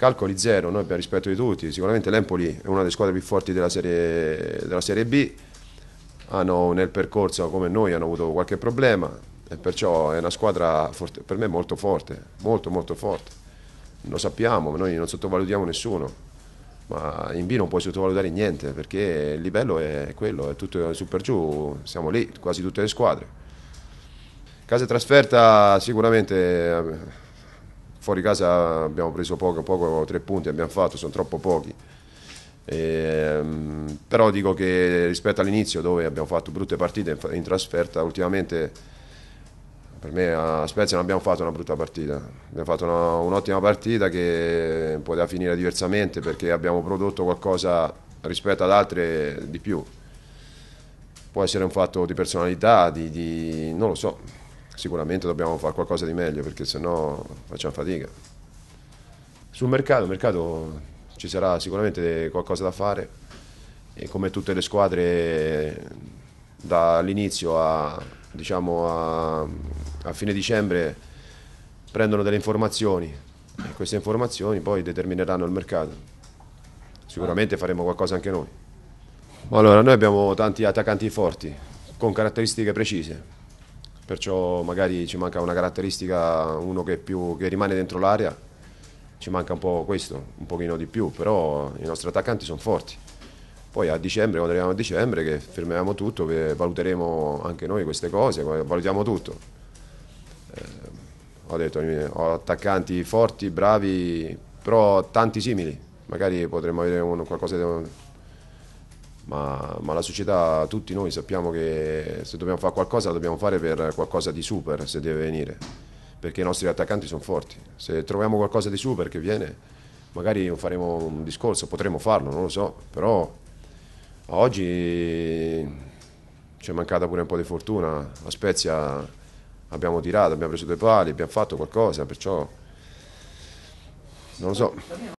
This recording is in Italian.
calcoli zero, noi abbiamo rispetto di tutti, sicuramente l'Empoli è una delle squadre più forti della Serie, della serie B, hanno, nel percorso come noi hanno avuto qualche problema e perciò è una squadra forte, per me molto forte, molto molto forte, lo sappiamo, noi non sottovalutiamo nessuno, ma in B non puoi sottovalutare niente perché il livello è quello, è tutto su per giù, siamo lì, quasi tutte le squadre. Casa trasferta sicuramente Fuori casa abbiamo preso poco, poco tre punti, abbiamo fatto, sono troppo pochi. Eh, però dico che rispetto all'inizio dove abbiamo fatto brutte partite in trasferta, ultimamente per me a Spezia non abbiamo fatto una brutta partita, abbiamo fatto una, un'ottima partita che poteva finire diversamente perché abbiamo prodotto qualcosa rispetto ad altre di più. Può essere un fatto di personalità, di, di non lo so, sicuramente dobbiamo fare qualcosa di meglio perché sennò facciamo fatica. Sul mercato, mercato ci sarà sicuramente qualcosa da fare e come tutte le squadre dall'inizio a, diciamo a, a fine dicembre prendono delle informazioni e queste informazioni poi determineranno il mercato. Sicuramente faremo qualcosa anche noi. Allora, noi abbiamo tanti attaccanti forti, con caratteristiche precise perciò magari ci manca una caratteristica, uno che, più, che rimane dentro l'area, ci manca un po' questo, un pochino di più, però i nostri attaccanti sono forti. Poi a dicembre, quando arriviamo a dicembre, che fermeremo tutto, che valuteremo anche noi queste cose, valutiamo tutto. Eh, ho detto, eh, ho attaccanti forti, bravi, però tanti simili, magari potremmo avere un, qualcosa di ma, ma, la società, tutti noi sappiamo che se dobbiamo fare qualcosa dobbiamo fare per qualcosa di super, se deve venire, perché i nostri attaccanti sono forti. Se troviamo qualcosa di super che viene, magari faremo un discorso, potremo farlo, non lo so, però oggi ci è mancata pure un po' di fortuna, a Spezia abbiamo tirato, abbiamo preso due pali, abbiamo fatto qualcosa, perciò non lo so.